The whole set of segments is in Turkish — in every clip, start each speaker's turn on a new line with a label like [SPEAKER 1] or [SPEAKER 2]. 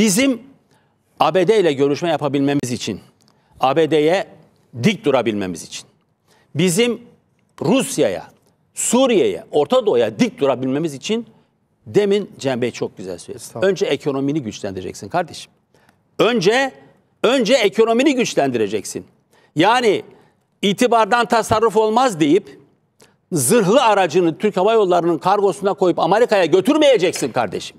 [SPEAKER 1] Bizim ABD ile görüşme yapabilmemiz için, ABD'ye dik durabilmemiz için, bizim Rusya'ya, Suriye'ye, Orta Doğu'ya dik durabilmemiz için demin Cem Bey çok güzel söyledi. Önce ekonomini güçlendireceksin kardeşim. Önce önce ekonomini güçlendireceksin. Yani itibardan tasarruf olmaz deyip zırhlı aracını Türk Hava Yolları'nın kargosuna koyup Amerika'ya götürmeyeceksin kardeşim.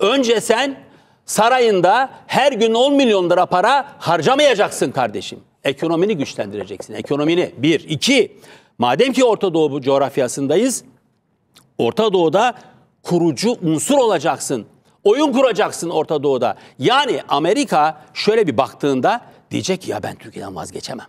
[SPEAKER 1] Önce sen Sarayında her gün 10 milyon lira para harcamayacaksın kardeşim. Ekonomini güçlendireceksin. Ekonomini. Bir. iki. Madem ki Orta Doğu coğrafyasındayız. Orta Doğu'da kurucu unsur olacaksın. Oyun kuracaksın Orta Doğu'da. Yani Amerika şöyle bir baktığında diyecek ki ya ben Türkiye'den vazgeçemem.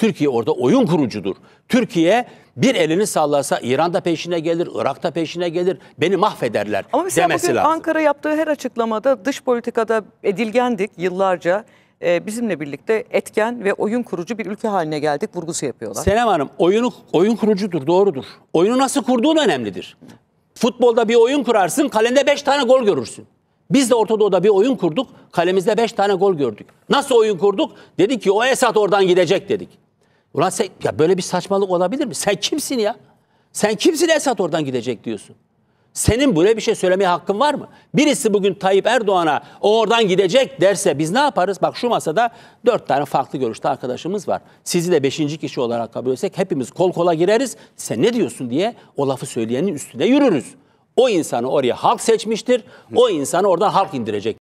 [SPEAKER 1] Türkiye orada oyun kurucudur. Türkiye bir elini sallasa İran da peşine gelir, Irak da peşine gelir. Beni mahvederler Ama mesela demesi bugün lazım.
[SPEAKER 2] Ankara yaptığı her açıklamada dış politikada edilgendik yıllarca. Ee, bizimle birlikte etken ve oyun kurucu bir
[SPEAKER 1] ülke haline geldik vurgusu yapıyorlar. Senem Hanım oyunu, oyun kurucudur doğrudur. Oyunu nasıl kurduğun önemlidir. Futbolda bir oyun kurarsın kalende 5 tane gol görürsün. Biz de Ortadoğu'da bir oyun kurduk. Kalemizde 5 tane gol gördük. Nasıl oyun kurduk? Dedi ki o Esat oradan gidecek dedik. Ulan sen, ya böyle bir saçmalık olabilir mi? Sen kimsin ya? Sen kimsin Esat oradan gidecek diyorsun. Senin böyle bir şey söylemeye hakkın var mı? Birisi bugün Tayyip Erdoğan'a o oradan gidecek derse biz ne yaparız? Bak şu masada dört tane farklı görüşte arkadaşımız var. Sizi de beşinci kişi olarak kabul etsek hepimiz kol kola gireriz. Sen ne diyorsun diye o lafı söyleyenin üstüne yürürüz. O insanı oraya halk seçmiştir. O insanı oradan halk indirecek.